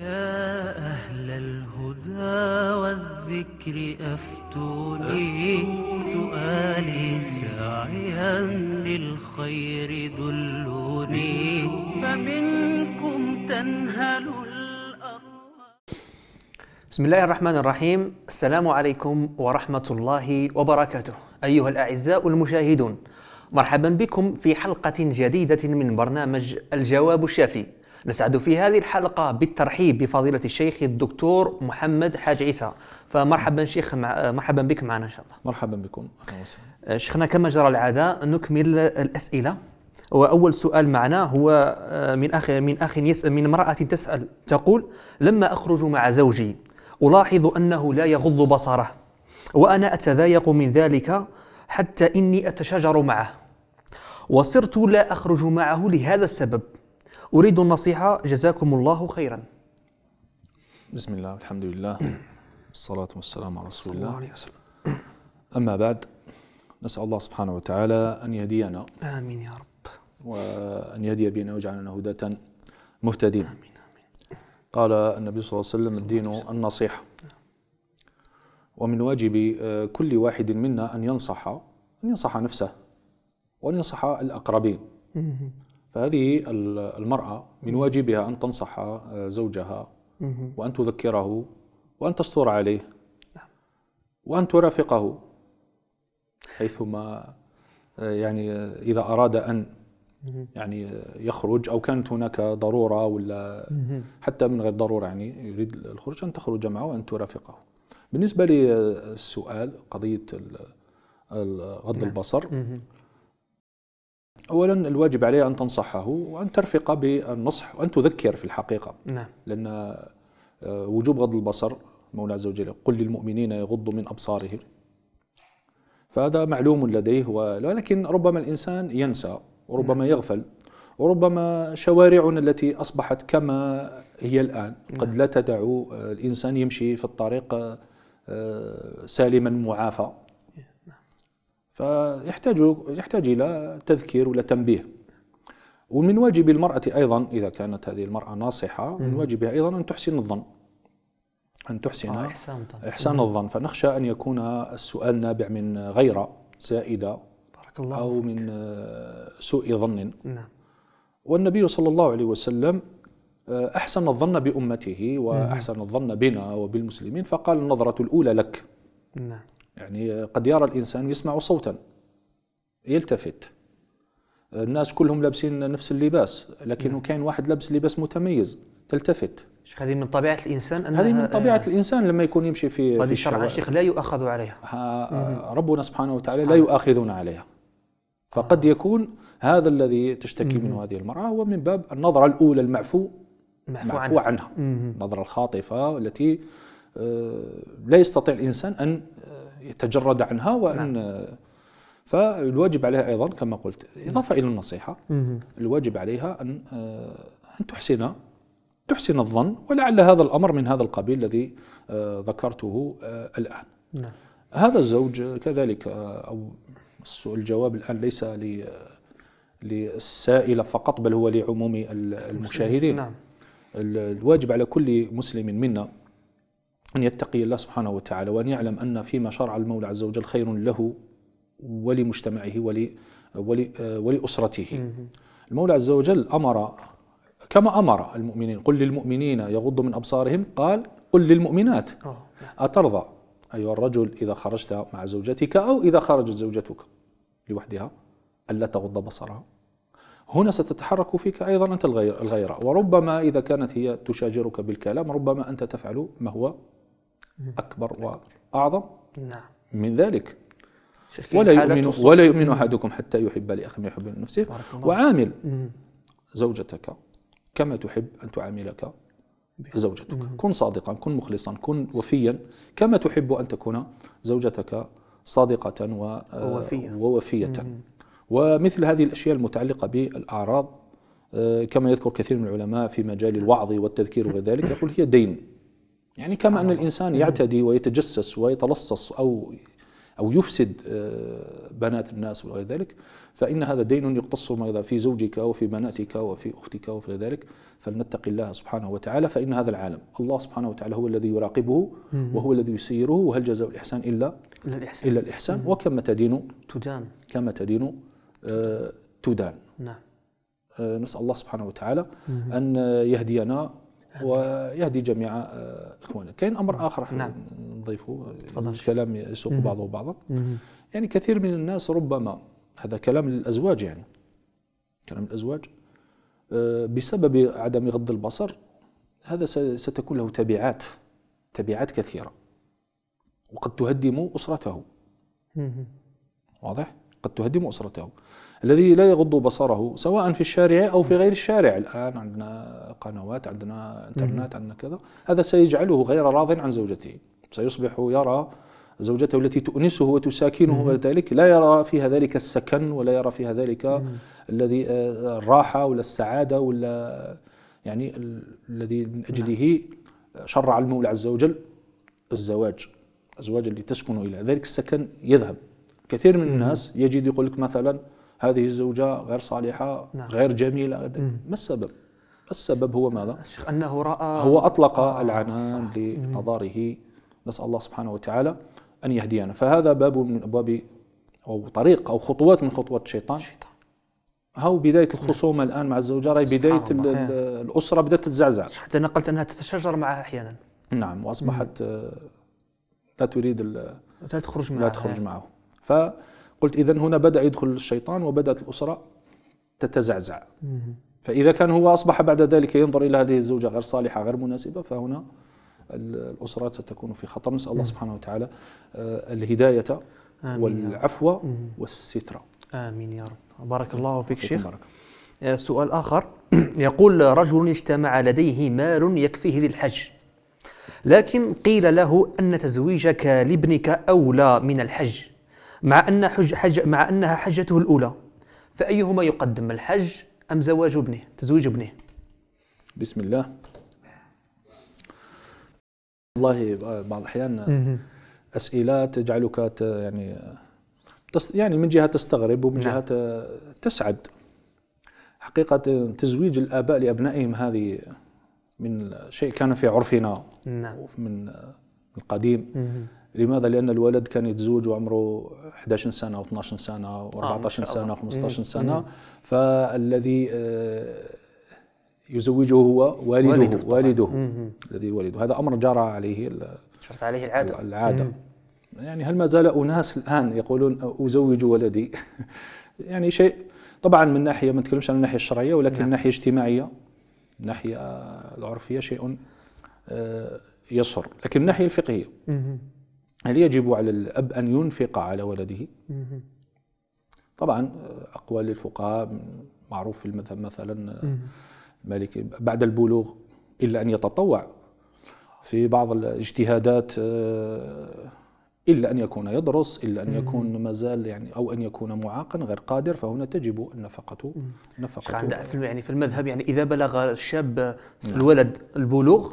يا أهل الهدى والذكر أفتوني سؤالي سعيا للخير دلوني فمنكم تنهل بسم الله الرحمن الرحيم السلام عليكم ورحمة الله وبركاته أيها الأعزاء المشاهدون مرحبا بكم في حلقة جديدة من برنامج الجواب الشافي نسعد في هذه الحلقة بالترحيب بفضيلة الشيخ الدكتور محمد حاج عيسى فمرحبا شيخ مع مرحبا بك معنا إن شاء الله مرحبا بكم أهلا وسهلا آه، شيخنا كما جرى العادة نكمل الأسئلة وأول سؤال معنا هو آه، من أخ من أخ يسأل من امرأة تسأل تقول لما أخرج مع زوجي ألاحظ أنه لا يغض بصره وأنا أتضايق من ذلك حتى إني أتشاجر معه وصرت لا أخرج معه لهذا السبب أريد النصيحة جزاكم الله خيرا بسم الله والحمد لله والصلاة والسلام على رسول الله عليه وسلم أما بعد نسأل الله سبحانه وتعالى أن يهدينا آمين يا رب وأن يهدي بنا ويجعلنا هداة مهتدين آمين آمين قال النبي صلى الله عليه وسلم الدين النصيحة نعم. ومن واجب آه، كل واحد منا أن ينصح أن ينصح نفسه وأن ينصح الأقربين فهذه المرأة من واجبها أن تنصح آه، زوجها وأن تذكره وأن تستر عليه نعم. وأن ترافقه حيثما آه، يعني آه، إذا أراد أن يعني يخرج أو كانت هناك ضرورة ولا حتى من غير ضرورة يعني يريد الخروج أن تخرج معه وأن ترافقه بالنسبة للسؤال قضية غض نعم. البصر اولا الواجب عليه ان تنصحه وان ترفق بالنصح وان تذكر في الحقيقه نعم لان آه، وجوب غض البصر مولى عز وجل قل للمؤمنين يغضوا من ابصارهم فهذا معلوم لديه ولكن ربما الانسان ينسى وربما نعم. يغفل وربما شوارعنا التي اصبحت كما هي الان قد نعم. لا تدع آه، الانسان يمشي في الطريق آه، سالما معافى فيحتاج يحتاج إلى تذكير ولا تنبيه ومن واجب المرأة أيضا إذا كانت هذه المرأة ناصحة من واجبها أيضا أن تحسن الظن أن تحسن آه إحسان, إحسان الظن فنخشى أن يكون السؤال نابع من غيرة زائدة بارك الله أو فيك. من سوء ظن نعم والنبي صلى الله عليه وسلم آه، أحسن الظن بأمته وأحسن الظن بنا وبالمسلمين فقال النظرة الأولى لك نعم يعني قد يرى الإنسان يسمع صوتا يلتفت الناس كلهم لابسين نفس اللباس لكنه نعم. كاين واحد لابس لباس متميز تلتفت هذه من طبيعه الانسان أنها هذه من طبيعه آه الانسان لما يكون يمشي في هذه الشرع الشيخ لا يؤاخذ عليها آه، ربنا سبحانه وتعالى سبحانه. لا يؤاخذون عليها فقد آه. يكون هذا الذي تشتكي منه هذه المراه هو من باب النظره الاولى المعفو معفو, عنها, عنها. النظره الخاطفه التي آه، لا يستطيع الانسان ان يتجرد عنها وأن نعم. فالواجب عليها أيضا كما قلت إضافة إلى النصيحة الواجب عليها أن آه، أن تحسن تحسن الظن ولعل هذا الأمر من هذا القبيل الذي آه، ذكرته آه، الآن نعم. هذا الزوج كذلك أو الجواب الآن ليس للسائلة فقط بل هو لعموم المشاهدين نعم. الواجب على كل مسلم منا أن يتقي الله سبحانه وتعالى وأن يعلم أن فيما شرع المولى عز وجل خير له ولمجتمعه ولي ولي آه، ولأسرته المولى عز وجل أمر كما أمر المؤمنين قل للمؤمنين يغضوا من أبصارهم قال قل للمؤمنات أترضى أيها الرجل إذا خرجت مع زوجتك أو إذا خرجت زوجتك لوحدها ألا تغض بصرها هنا ستتحرك فيك أيضا أنت الغيرة وربما إذا كانت هي تشاجرك بالكلام ربما أنت تفعل ما هو أكبر وأعظم نعم من ذلك ولا يؤمن ولا يؤمن أحدكم حتى يحب لأخيه ما يحب لنفسه وعامل زوجتك كما تحب أن تعاملك زوجتك كن صادقا كن مخلصا كن وفيا كما تحب أن تكون زوجتك صادقة ووفية, آه، ووفية. ومثل هذه الأشياء المتعلقة بالأعراض آه، كما يذكر كثير من العلماء في مجال الوعظ والتذكير وغير ذلك يقول هي دين يعني كما أن الإنسان يعتدي ويتجسس ويتلصص أو أو يفسد آه، بنات الناس وغير ذلك فإن هذا دين يقتص ماذا في زوجك وفي بناتك وفي أختك وفي غير ذلك فلنتقي الله سبحانه وتعالى فإن هذا العالم الله سبحانه وتعالى هو الذي يراقبه وهو الذي يسيره وهل جزاء الإحسان إلا الإحسان إلا الإحسان وكما تدين تدان كما تدين آه، تدان نعم آه، نسأل الله سبحانه وتعالى أن يهدينا ويهدي جميع آه، اخواننا كاين امر نعم. اخر نعم. نضيفه آه، كلام يسوق بعضه بعضا يعني كثير من الناس ربما هذا كلام للازواج يعني كلام الازواج آه، بسبب عدم غض البصر هذا ستكون له تبعات تبعات كثيره وقد تهدم اسرته واضح قد تهدم اسرته الذي لا يغض بصره سواء في الشارع أو في غير الشارع الآن عندنا قنوات عندنا إنترنت عندنا كذا هذا سيجعله غير راض عن زوجته سيصبح يرى زوجته التي تؤنسه وتساكنه وذلك لا يرى فيها ذلك السكن ولا يرى فيها ذلك الذي آه، الراحة ولا السعادة ولا يعني الذي من أجله شرع المولى عز وجل الزواج الزواج اللي تسكن إلى ذلك السكن يذهب كثير من الناس يجد يقول لك مثلا هذه الزوجة غير صالحة نعم. غير جميلة ما السبب؟ السبب هو ماذا؟ أنه رأى هو أطلق آه العنان لنظره نسأل الله سبحانه وتعالى أن يهدينا فهذا باب من أبواب أو طريق أو خطوات من خطوات الشيطان الشيطان هاو بداية نعم. الخصومة الآن مع الزوجة رأي بداية إيه. الأسرة بدأت تتزعزع حتى نقلت أنها تتشاجر معها أحيانا نعم وأصبحت آه، لا تريد لا تخرج معه لا تخرج إيه. معه ف قلت إذا هنا بدأ يدخل الشيطان وبدأت الأسرة تتزعزع فإذا كان هو أصبح بعد ذلك ينظر إلى هذه الزوجة غير صالحة غير مناسبة فهنا الأسرة ستكون في خطر نسأل الله سبحانه وتعالى آه، الهداية والعفو والسترة آمين يا رب بارك الله فيك شيخ بارك. آه، سؤال آخر يقول رجل اجتمع لديه مال يكفيه للحج لكن قيل له أن تزويجك لابنك أولى من الحج مع أن حج حج مع أنها حجته الأولى فأيهما يقدم الحج أم زواج ابنه تزويج ابنه بسم الله والله بعض الأحيان أسئلة تجعلك يعني يعني من جهة تستغرب ومن نعم. جهة تسعد حقيقة تزويج الآباء لأبنائهم هذه من شيء كان في عرفنا نعم. من القديم لماذا؟ لأن الولد كان يتزوج وعمره 11 سنه أو و12 سنة و14 آه سنه أو و15 آه، سنة إيه. إيه. فالذي آه، يزوجه هو والده والده, والده الذي والده هذا أمر جرى عليه جرت عليه العادة العادة مم. يعني هل ما زال أناس الآن يقولون أزوج ولدي يعني شيء طبعا من ناحية ما نتكلمش عن الناحية الشرعية ولكن من نعم. الناحية الاجتماعية الناحية العرفية شيء آه، يسر لكن من الناحية الفقهية مم. هل يجب على الأب أن ينفق على ولده؟ طبعا أقوال الفقهاء معروف في المذهب مثلا المالكي بعد البلوغ إلا أن يتطوع في بعض الاجتهادات آه، إلا أن يكون يدرس إلا أن يكون ما زال يعني أو أن يكون معاقا غير قادر فهنا تجب النفقة نفقته يعني في المذهب يعني إذا بلغ الشاب نعم. الولد البلوغ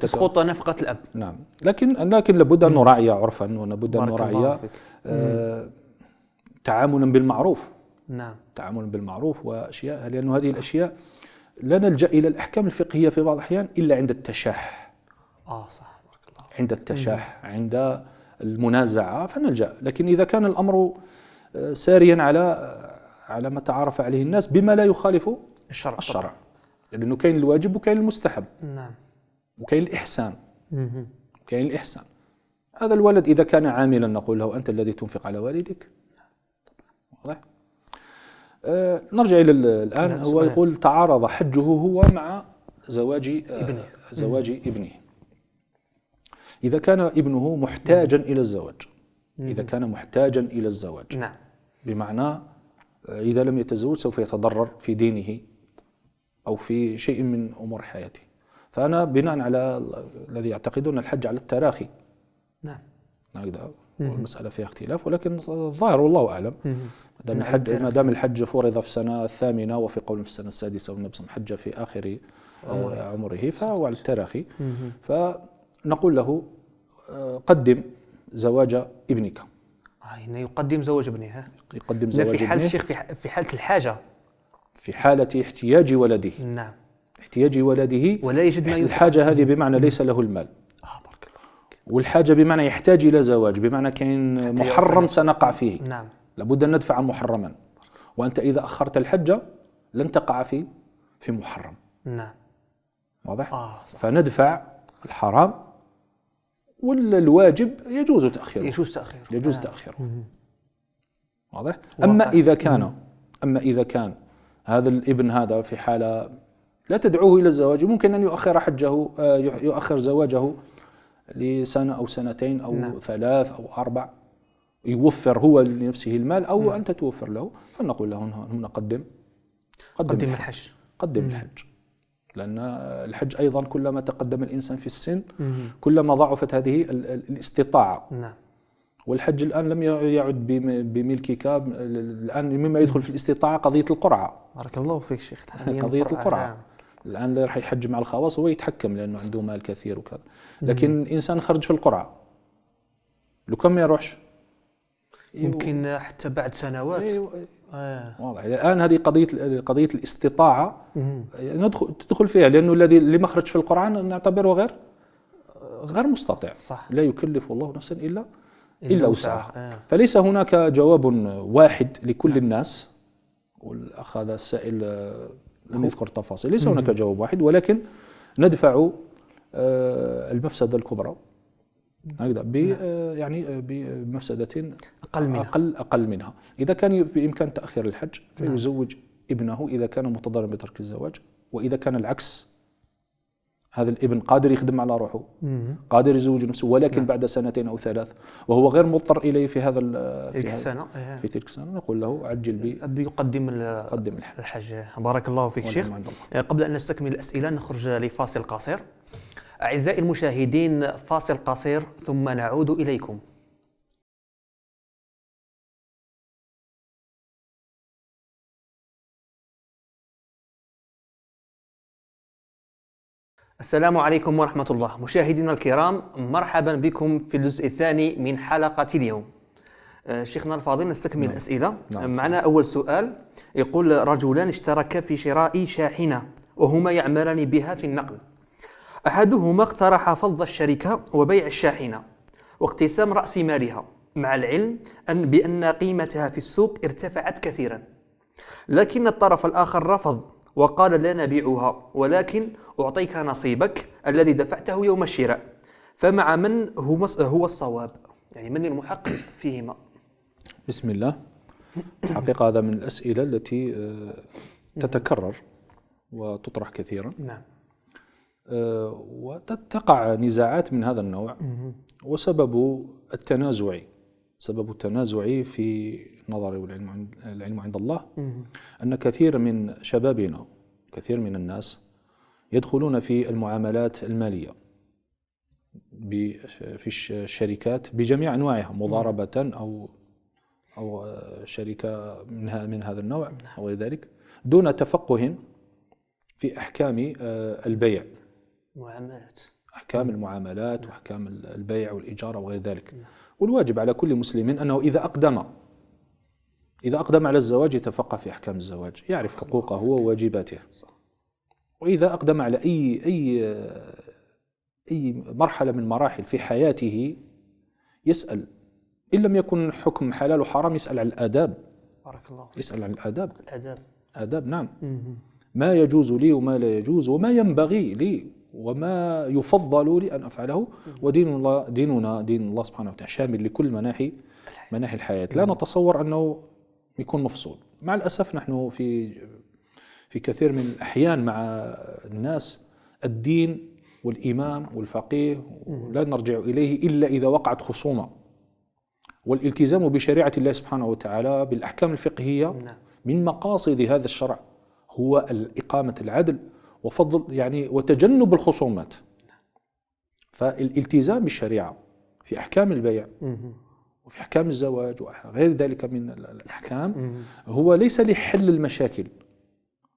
تسقط نفقة الأب نعم لكن لكن لابد أن نراعي عرفا ولابد أن نراعي آه تعاملا بالمعروف نعم تعاملا بالمعروف وأشياء لأن هذه صح. الأشياء لا نلجأ إلى الأحكام الفقهية في بعض الأحيان إلا عند التشاح آه صح الله عند التشاح مم. عند المنازعة فنلجأ لكن إذا كان الأمر آه، ساريا على آه، على ما تعارف عليه الناس بما لا يخالف الشرع الشرع لأنه كاين الواجب وكاين المستحب نعم وكاين الإحسان وكاين الإحسان هذا الولد إذا كان عاملا نقول له أنت الذي تنفق على والدك واضح آه نرجع إلى الآن نعم، هو يقول تعارض حجه هو مع زواج آه ابنه زواج ابنه إذا كان ابنه محتاجا إلى الزواج إذا كان محتاجا إلى الزواج نعم بمعنى آه، إذا لم يتزوج سوف يتضرر في دينه أو في شيء من أمور حياته فأنا بناء على الذي يعتقدون الحج على التراخي نعم هكذا والمسألة فيها اختلاف ولكن الظاهر والله أعلم ما دام يعني الحج ما دام الحج فرض في السنة الثامنة وفي قول في السنة السادسة والنبي صلى الله عليه وسلم حج في آخر آه، عمره فهو على التراخي فنقول له آه، قدم زواج ابنك هنا آه، يقدم زواج ابنه يقدم زواج ابنه في حال الشيخ في حالة الحاجة في حالة احتياج ولده نعم احتياج ولده ولا يجد ما الحاجة هذه بمعنى ليس له المال آه بارك الله والحاجة بمعنى يحتاج إلى زواج بمعنى كاين محرم سنقع فيه نعم لابد أن ندفع محرما وأنت إذا أخرت الحجة لن تقع في في محرم نعم واضح؟ آه صح. فندفع الحرام والواجب يجوز تأخيره يجوز تأخيره يجوز آه. تأخيره واضح؟ أما إذا كان أما إذا كان هذا الابن هذا في حالة لا تدعوه إلى الزواج ممكن أن يؤخر حجه آه، يؤخر زواجه لسنة أو سنتين أو نعم. ثلاث أو أربع يوفر هو لنفسه المال أو نعم. أنت توفر له فنقول له هنا قدم قدم, قدم الحج قدم مم. الحج لأن الحج أيضا كلما تقدم الإنسان في السن مم. كلما ضعفت هذه الاستطاعة نعم والحج الآن لم يعد بملكك الآن مما يدخل في الاستطاعة قضية القرعة بارك الله فيك شيخ قضية القرعة, القرعة. نعم. الان اللي راح يحج مع الخواص هو يتحكم لانه عنده مال كثير وكذا لكن الانسان خرج في القرعه لو كان ما يروحش يمكن حتى بعد سنوات أيوة. آه. واضح الان هذه قضيه قضيه الاستطاعه ندخل تدخل فيها لانه الذي اللي ما خرجش في القران نعتبره غير غير مستطيع صح. لا يكلف الله نفسا الا الا وسعها آه. فليس هناك جواب واحد لكل آه. الناس والاخ هذا السائل آه، لم يذكر التفاصيل ليس هناك جواب واحد ولكن ندفع آه، المفسده الكبرى هكذا ب نعم. آه، يعني آه، بمفسده اقل منها اقل اقل منها اذا كان بامكان تاخير الحج فيزوج نعم. ابنه اذا كان متضررا بترك الزواج واذا كان العكس هذا الابن قادر يخدم على روحه قادر يزوج نفسه ولكن نعم. بعد سنتين او ثلاث وهو غير مضطر اليه في هذا في تلك السنه في تلك السنه نقول له عجل بي ابي يقدم قدم الحج بارك الله فيك شيخ الله. آه، قبل ان نستكمل الاسئله نخرج لفاصل قصير اعزائي المشاهدين فاصل قصير ثم نعود اليكم السلام عليكم ورحمة الله مشاهدينا الكرام مرحبا بكم في الجزء الثاني من حلقة اليوم أه، شيخنا الفاضل نستكمل نعم. الأسئلة نعم. أه، معنا أول سؤال يقول رجلان اشتركا في شراء شاحنة وهما يعملان بها في النقل أحدهما اقترح فض الشركة وبيع الشاحنة واقتسام رأس مالها مع العلم أن بأن قيمتها في السوق ارتفعت كثيرا لكن الطرف الآخر رفض وقال لا نبيعها ولكن أعطيك نصيبك الذي دفعته يوم الشراء فمع من هو, هو الصواب يعني من المحق فيهما بسم الله الحقيقة هذا من الأسئلة التي آه، تتكرر وتطرح كثيرا نعم آه، وتقع نزاعات من هذا النوع وسبب التنازع سبب التنازع في نظري والعلم عند العلم عند الله أن كثير من شبابنا كثير من الناس يدخلون في المعاملات المالية في الشركات بجميع أنواعها مضاربة أو أو آه، شركة من من هذا النوع نعم. أو ذلك دون تفقه في أحكام آه، البيع معاملات أحكام نعم. المعاملات نعم. وأحكام البيع والإجارة وغير ذلك والواجب على كل مسلم أنه إذا أقدم إذا أقدم على الزواج يتفقه في أحكام الزواج يعرف حقوقه وواجباته وإذا أقدم على أي أي أي مرحلة من مراحل في حياته يسأل إن لم يكن حكم حلال وحرام يسأل عن الآداب بارك الله يسأل عن الآداب الآداب آداب نعم ما يجوز لي وما لا يجوز وما ينبغي لي وما يفضل لي أن أفعله ودين الله ديننا دين الله سبحانه وتعالى شامل لكل مناحي مناحي الحياة لا نتصور أنه يكون مفصول مع الأسف نحن في في كثير من الأحيان مع الناس الدين والإمام والفقيه لا نرجع إليه إلا إذا وقعت خصومة والالتزام بشريعة الله سبحانه وتعالى بالأحكام الفقهية نعم. من مقاصد هذا الشرع هو إقامة العدل وفضل يعني وتجنب الخصومات نعم. فالالتزام بالشريعة في أحكام البيع وفي أحكام الزواج وغير ذلك من الأحكام هو ليس لحل المشاكل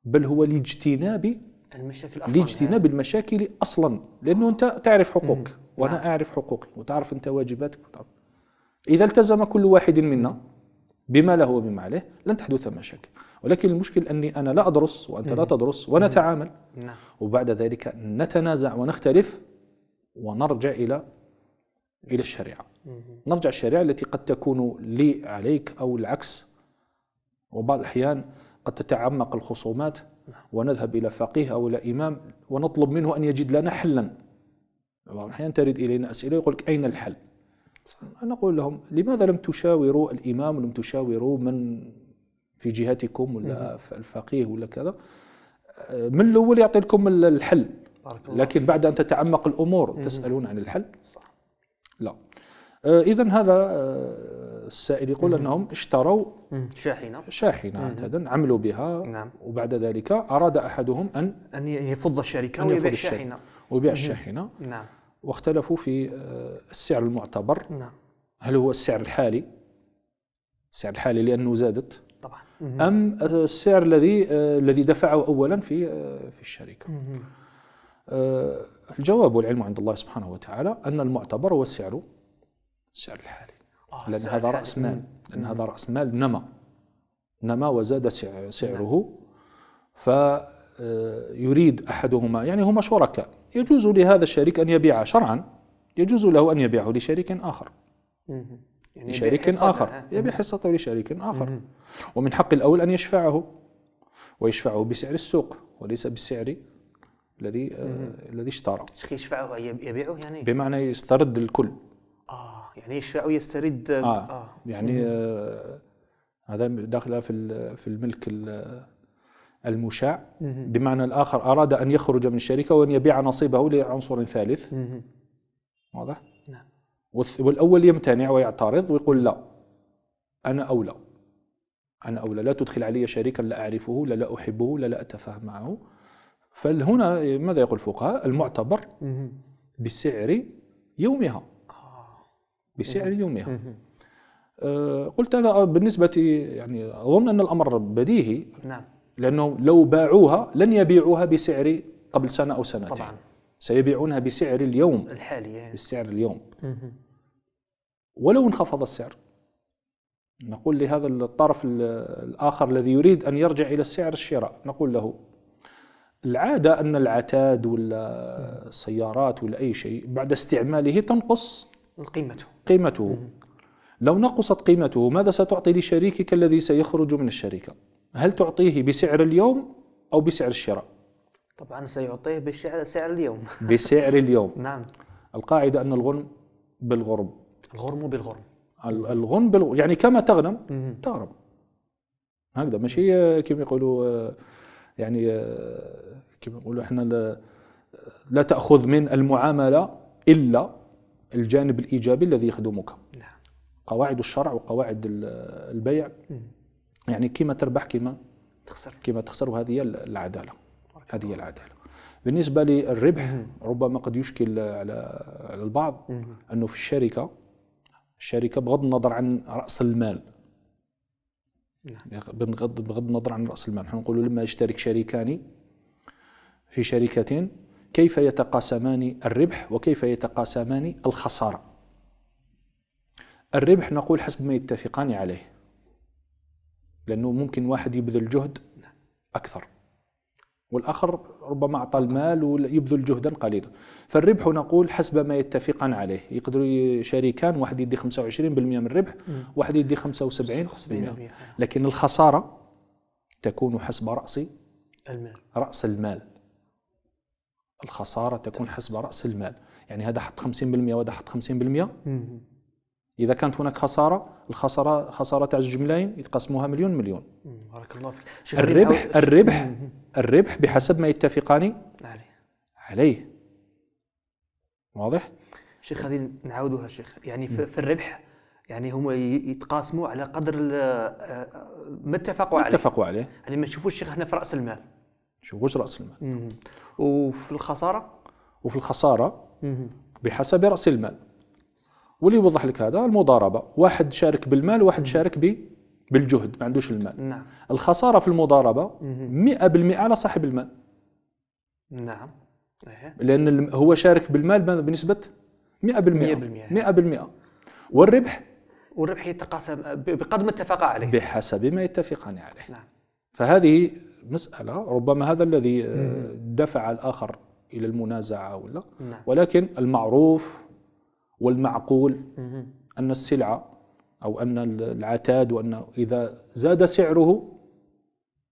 بل هو لاجتناب المشاكل اصلا لاجتناب آه. المشاكل اصلا لانه انت تعرف حقوقك وانا نعم. اعرف حقوقي وتعرف انت واجباتك وتعرف. اذا التزم كل واحد منا بما له وبما عليه لن تحدث مشاكل ولكن المشكل اني انا لا ادرس وانت مم. لا تدرس ونتعامل نعم. وبعد ذلك نتنازع ونختلف ونرجع الى الى الشريعه نرجع الشريعة التي قد تكون لي عليك أو العكس وبعض الأحيان قد تتعمق الخصومات نعم. ونذهب إلى فقيه أو إلى إمام ونطلب منه أن يجد لنا حلا بعض الأحيان ترد إلينا أسئلة يقول لك أين الحل أنا أقول لهم لماذا لم تشاوروا الإمام ولم تشاوروا من في جهتكم ولا الفقيه ولا كذا من الأول يعطي لكم الحل لكن بعد أن تتعمق الأمور تسألون عن الحل لا آه، اذا هذا آه، السائل يقول انهم اشتروا شاحنه شاحنه عاده عملوا بها نعم. وبعد ذلك اراد احدهم ان ان يفض الشركه ويبيع الشاحنه ويبيع الشاحنه نعم واختلفوا في آه، السعر المعتبر نعم هل هو السعر الحالي السعر الحالي لانه زادت طبعا ام السعر الذي الذي دفعه اولا في في الشركه الجواب والعلم عند الله سبحانه وتعالى ان المعتبر هو السعر السعر الحالي آه لأن هذا رأس مال لأن هذا رأس مال نما نما وزاد سعره سعره نعم. آه، فيريد أحدهما يعني هما شركاء يجوز لهذا الشريك أن يبيع شرعا يجوز له أن يبيعه لشريك آخر يعني لشريك آخر يبيع حصته لشريك آخر ومن حق الأول أن يشفعه ويشفعه بسعر السوق وليس بالسعر الذي آه، الذي اشترى يشفعه يبيعه يعني بمعنى يسترد الكل آه يعني يشفع ويسترد آه. آه. يعني آه هذا داخله في في الملك المشاع بمعنى الاخر اراد ان يخرج من الشركه وان يبيع نصيبه لعنصر ثالث واضح؟ نعم والاول يمتنع ويعترض ويقول لا انا اولى انا اولى لا تدخل علي شريكا لا اعرفه لا لا احبه لا لا اتفاهم معه فهنا ماذا يقول الفقهاء؟ المعتبر بسعر يومها بسعر يومها أه، قلت انا بالنسبة يعني أظن أن الأمر بديهي نعم لأنه لو باعوها لن يبيعوها بسعر قبل سنة أو سنتين طبعا سيبيعونها بسعر اليوم الحالي يعني. بسعر اليوم ولو انخفض السعر نقول لهذا الطرف الآخر الذي يريد أن يرجع إلى سعر الشراء نقول له العادة أن العتاد ولا السيارات ولا أي شيء بعد استعماله تنقص قيمته قيمته لو نقصت قيمته ماذا ستعطي لشريكك الذي سيخرج من الشركة هل تعطيه بسعر اليوم أو بسعر الشراء طبعا سيعطيه بسعر سعر اليوم بسعر اليوم نعم القاعدة أن الغنم بالغرم الغرم بالغرم الغنم بالغرم يعني كما تغنم تغرم هكذا ماشي كما يقولوا آه، يعني آه، كما يقولوا احنا لا تأخذ من المعاملة إلا الجانب الإيجابي الذي يخدمك نعم. قواعد الشرع وقواعد البيع م. يعني كما تربح كما تخسر كما تخسر وهذه هي العدالة هذه هي العدالة بالنسبة للربح ربما قد يشكل على على البعض أنه في الشركة الشركة بغض النظر عن رأس المال نعم. يعني بغض بغض النظر عن رأس المال نحن نقول لما يشترك شريكان في شركة كيف يتقاسمان الربح وكيف يتقاسمان الخسارة الربح نقول حسب ما يتفقان عليه لأنه ممكن واحد يبذل جهد أكثر والآخر ربما أعطى المال ويبذل جهدا قليلا فالربح نقول حسب ما يتفقان عليه يقدروا شريكان واحد يدي 25% من الربح واحد يدي 75% لكن الخسارة تكون حسب رأس المال رأس المال الخساره تكون حسب راس المال يعني هذا حط 50% وهذا حط 50% اذا كانت هناك خساره الخساره خساره تاع زوج ملايين يتقسموها مليون مليون بارك الله فيك الربح الربح الربح بحسب ما يتفقان عليه عليه واضح شيخ هذه نعاودوها شيخ يعني في, في الربح يعني هما يتقاسموا على قدر آه، آه، ما اتفقوا عليه ما اتفقوا عليه يعني ما نشوفوش الشيخ هنا في راس المال غش راس المال وفي الخساره وفي الخساره بحسب راس المال واللي يوضح لك هذا المضاربه واحد شارك بالمال وواحد شارك ب بالجهد ما عندوش المال نعم. الخساره في المضاربه 100% على صاحب المال نعم لان هو شارك بالمال بنسبه 100% 100% 100% والربح والربح يتقاسم بقدر ما اتفقا عليه بحسب ما يتفقان عليه نعم فهذه مسألة ربما هذا الذي آه، دفع الآخر إلى المنازعة ولا نعم. ولكن المعروف والمعقول أن السلعة أو أن العتاد وأن إذا زاد سعره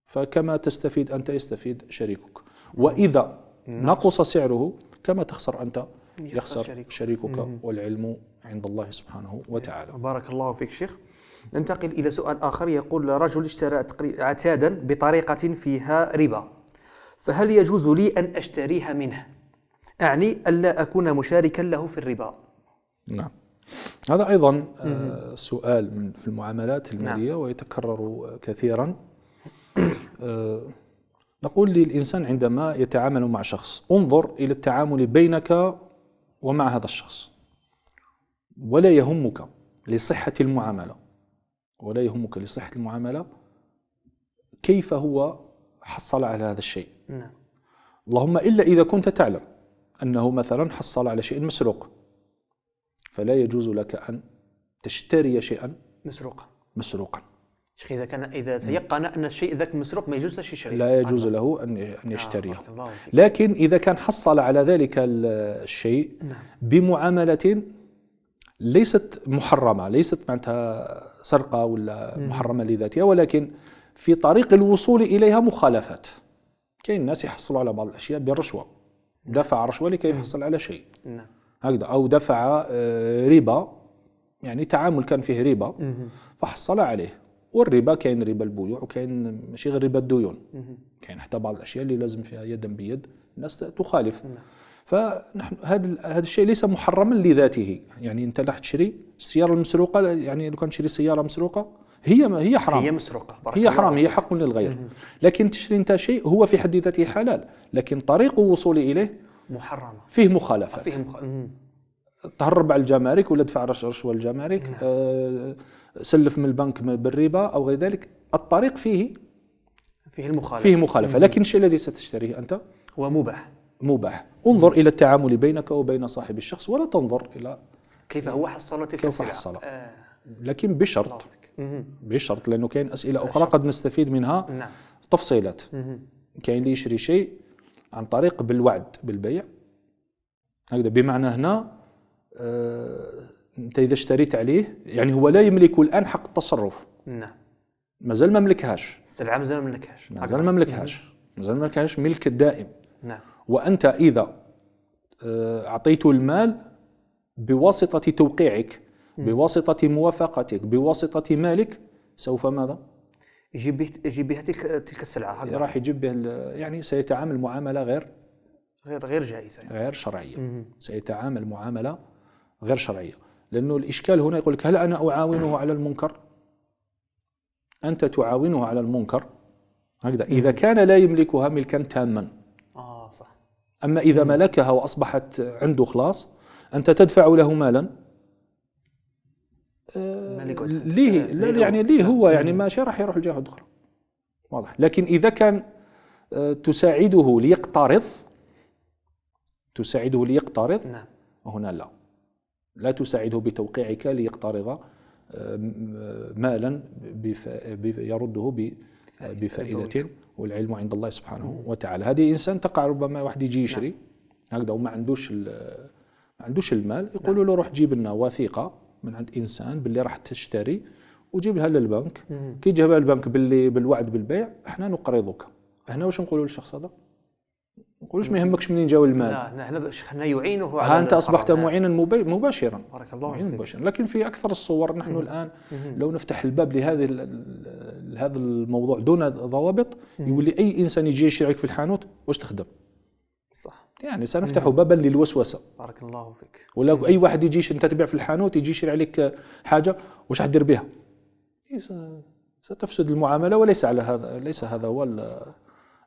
فكما تستفيد أنت يستفيد شريكك وإذا نعم. نقص سعره كما تخسر أنت يخسر شريكك والعلم عند الله سبحانه وتعالى بارك الله فيك شيخ ننتقل إلى سؤال آخر يقول رجل اشترى عتادا بطريقة فيها ربا فهل يجوز لي أن أشتريها منه؟ أعني ألا أكون مشاركا له في الربا نعم هذا أيضا آه، سؤال من في المعاملات نعم. المالية نعم. ويتكرر كثيرا آه، نقول للإنسان عندما يتعامل مع شخص انظر إلى التعامل بينك ومع هذا الشخص ولا يهمك لصحة المعاملة ولا يهمك لصحة المعاملة كيف هو حصل على هذا الشيء نعم. اللهم إلا إذا كنت تعلم أنه مثلا حصل على شيء مسروق فلا يجوز لك أن تشتري شيئا مسروقا مسروقا شيخ اذا كان اذا تيقن ان الشيء ذاك مسروق ما يجوز له لا يجوز له ان ان آه، يشتريه لكن اذا كان حصل على ذلك الشيء نعم. بمعامله ليست محرمه ليست معناتها سرقه ولا محرمه لذاتها ولكن في طريق الوصول اليها مخالفات كاين الناس يحصلوا على بعض الاشياء بالرشوه دفع رشوه لكي يحصل على شيء نعم. هكذا او دفع آه، ربا يعني تعامل كان فيه ربا فحصل عليه والربا كاين ربا البيوع وكاين ماشي غير ربا الديون كاين حتى بعض الاشياء اللي لازم فيها يدا بيد الناس تخالف نعم. فنحن هذا هذا الشيء ليس محرما لذاته يعني انت راح تشري السياره المسروقه يعني لو كان تشري سياره مسروقه هي هي حرام هي مسروقه هي حرام هي حق للغير لكن تشري انت شيء هو في حد ذاته حلال لكن طريق وصوله اليه محرمه فيه مخالفات فيه مخ... تهرب على الجمارك ولا دفع رشوه للجمارك نعم. آه سلف من البنك بالربا او غير ذلك الطريق فيه فيه المخالفه فيه مخالفه لكن الشيء الذي ستشتريه انت هو مباح مباح انظر إلى التعامل بينك وبين صاحب الشخص ولا تنظر إلى كيف هو حصل تلك كيف حصل آه. لكن بشرط بشرط لأنه كاين أسئلة أخرى قد نستفيد منها نعم. تفصيلات كاين اللي يشري شيء عن طريق بالوعد بالبيع هكذا بمعنى هنا آه، انت اذا اشتريت عليه يعني هو لا يملك الان حق التصرف نعم مازال ما ملكهاش السلعه مازال ما ملكهاش مازال ما ملكهاش مازال ما ملكهاش ملك دائم وأنت إذا آه، أعطيته المال بواسطة توقيعك بواسطة موافقتك بواسطة مالك سوف ماذا؟ يجيب به يجيب به تلك السلعة راح يجيب به يعني سيتعامل معاملة غير غير غير جائزة يعني. غير شرعية مم. سيتعامل معاملة غير شرعية لأنه الإشكال هنا يقول لك هل أنا أعاونه على المنكر؟ أنت تعاونه على المنكر هكذا إذا كان لا يملكها ملكا تاما أما إذا ملكها وأصبحت عنده خلاص أنت تدفع له مالا آه، آه، ليه يعني ليه هو يعني ماشي راح يروح لجهه اخرى واضح لكن اذا كان آه، تساعده ليقترض تساعده ليقترض نعم هنا لا لا تساعده بتوقيعك ليقترض مالا يرده بفائده والعلم عند الله سبحانه وتعالى هذه إنسان تقع ربما واحد يجي يشري نعم. هكذا وما عندوش ما عندوش المال يقولوا له روح جيب لنا وثيقة من عند إنسان باللي راح تشتري وجيب لها للبنك كي جابها البنك باللي بالوعد بالبيع احنا نقرضك هنا واش نقولوا للشخص هذا ما نقولوش ما يهمكش منين جاو المال لا هنا هنا يعينه على انت اصبحت معينا مباشرا بارك الله معينا مباشرا لكن في اكثر الصور نحن مم. الان مم. لو نفتح الباب لهذه هذا الموضوع دون ضوابط يولي اي انسان يجي يشترك في الحانوت واش تخدم صح يعني سنفتح بابا للوسوسه بارك الله فيك ولا مم. اي واحد يجي انت تبيع في الحانوت يجي يشري عليك حاجه واش حدير بها إيه، ستفسد المعامله وليس على هذا ليس هذا هو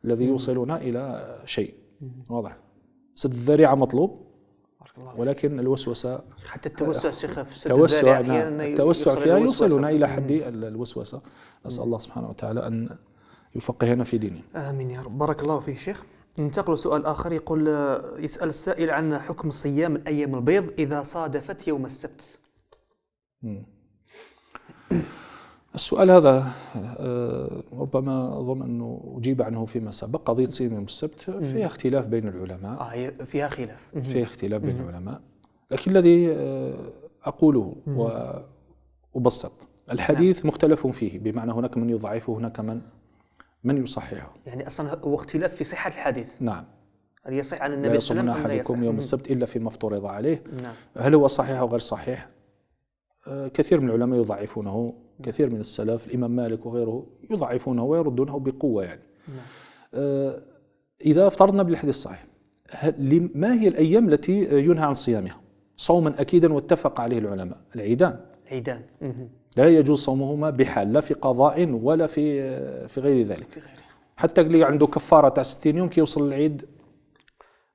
الذي يوصلنا الى شيء واضح سد الذريعه مطلوب ولكن الوسوسه حتى التوسع شيخ في سد التوسع نعم، التوسع فيها يوصلنا الى حد الوسوسه نسال الله سبحانه وتعالى ان يفقهنا في ديننا امين يا رب بارك الله فيك شيخ ننتقل لسؤال آخر يقول آه، يسأل السائل عن حكم صيام الأيام البيض إذا صادفت يوم السبت السؤال هذا آه، ربما أظن أنه أجيب عنه فيما سبق قضية صيام يوم السبت فيها اختلاف بين العلماء آه فيها خلاف فيها اختلاف بين العلماء لكن الذي آه، أقوله وأبسط الحديث نعم. مختلف فيه بمعنى هناك من يضعفه هناك من من يصححه يعني أصلا هو اختلاف في صحة الحديث نعم هل يصح عن النبي صلى الله عليه وسلم لا يوم السبت إلا فيما افترض عليه نعم. هل هو صحيح أو غير صحيح كثير من العلماء يضعفونه كثير من السلف الإمام مالك وغيره يضعفونه ويردونه بقوة يعني نعم. آه، إذا افترضنا بالحديث الصحيح ما هي الأيام التي ينهى عن صيامها صوما أكيدا واتفق عليه العلماء العيدان العيدان لا يجوز صومهما بحال لا في قضاء ولا في آه، في غير ذلك حتى اللي عنده كفاره تاع 60 يوم كيوصل العيد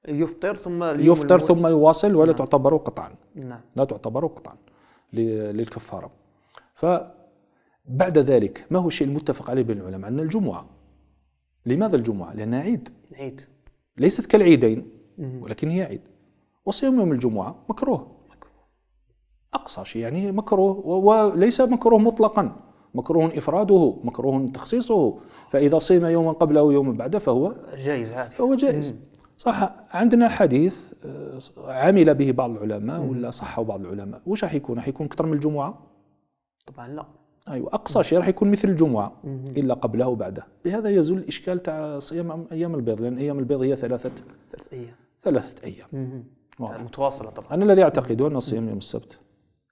يفطر ثم يفطر ثم يواصل ولا نعم. تعتبر قطعا نعم. لا تعتبر قطعا للكفارة فبعد ذلك ما هو الشيء المتفق عليه بين العلماء أن الجمعة لماذا الجمعة؟ لأنها عيد عيد ليست كالعيدين ولكن هي عيد وصيام يوم الجمعة مكروه أقصى شيء يعني مكروه وليس مكروه مطلقا مكروه إفراده مكروه تخصيصه فإذا صيم يوما قبله أو يوما بعده فهو جائز عادي فهو جائز صح عندنا حديث آه، عمل به بعض العلماء ولا صحه بعض العلماء واش راح يكون راح يكون اكثر من الجمعه طبعا لا ايوه اقصى شيء راح يكون مثل الجمعه الا قبله وبعده بهذا يزول الاشكال تاع صيام ايام البيض لان ايام البيض هي ثلاثه ثلاثه ايام ثلاثه ايام يعني متواصله طبعا انا الذي اعتقد ان صيام يوم السبت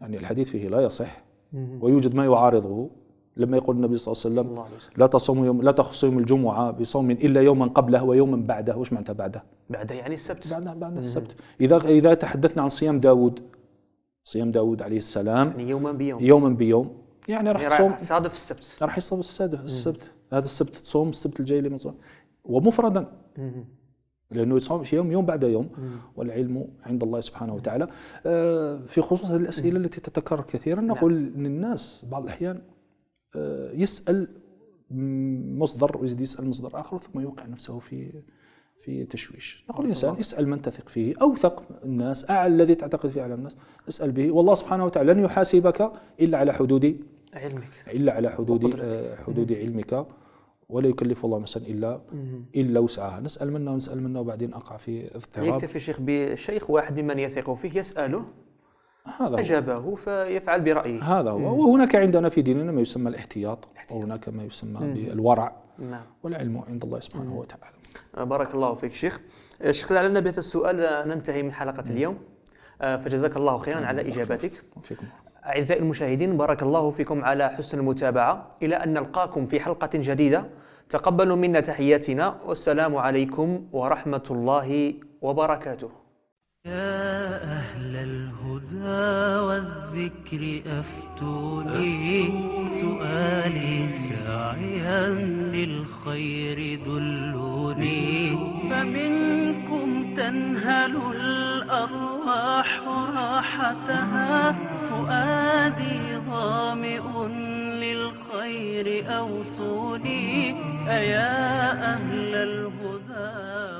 يعني الحديث فيه لا يصح ويوجد ما يعارضه لما يقول النبي صلى الله عليه وسلم لا تصوموا يوم لا يوم الجمعه بصوم الا يوما قبله ويوما بعده وش معناتها بعده؟ بعده يعني السبت بعده بعد السبت اذا اذا تحدثنا عن صيام داوود صيام داوود عليه السلام يعني يوما بيوم يوما بيوم يعني راح يعني تصوم يعني صادف السبت راح يصوم السادف السبت هذا السبت تصوم السبت الجاي اللي ما تصوم ومفردا لانه يصوم يوم يوم بعد يوم والعلم عند الله سبحانه وتعالى آه، في خصوص هذه الاسئله التي تتكرر كثيرا نعم. نقول للناس بعض الاحيان آه، يسال مصدر ويزيد يسال مصدر اخر ثم يوقع نفسه في في تشويش نقول الانسان اسال من تثق فيه اوثق الناس اعلى الذي تعتقد فيه اعلى الناس اسال به والله سبحانه وتعالى لن يحاسبك الا على حدود علمك الا على حدود آه، حدود علمك ولا يكلف الله نفسا الا الا وسعها نسال منه ونسال منه وبعدين اقع في اضطراب يكتفي شيخ بشيخ واحد ممن يثق فيه يساله هذا أجابه فيفعل برأيه هذا هو مم. وهناك عندنا في ديننا ما يسمى الاحتياط, الاحتياط. وهناك ما يسمى مم. بالورع نعم. والعلم عند الله سبحانه مم. وتعالى آه، بارك الله فيك شيخ الشيخ آه، لعلنا بهذا السؤال آه، ننتهي من حلقة اليوم فجزاك الله خيرا على إجابتك فيكم. أعزائي المشاهدين بارك الله فيكم على حسن المتابعة إلى أن نلقاكم في حلقة جديدة تقبلوا منا تحياتنا والسلام عليكم ورحمة الله وبركاته يا أهل الهدى والذكر أفتوني سؤالي ساعيا للخير دلوني فمنكم تنهل الأرواح راحتها فؤادي ظامئ للخير أوصوني أيا أهل الهدى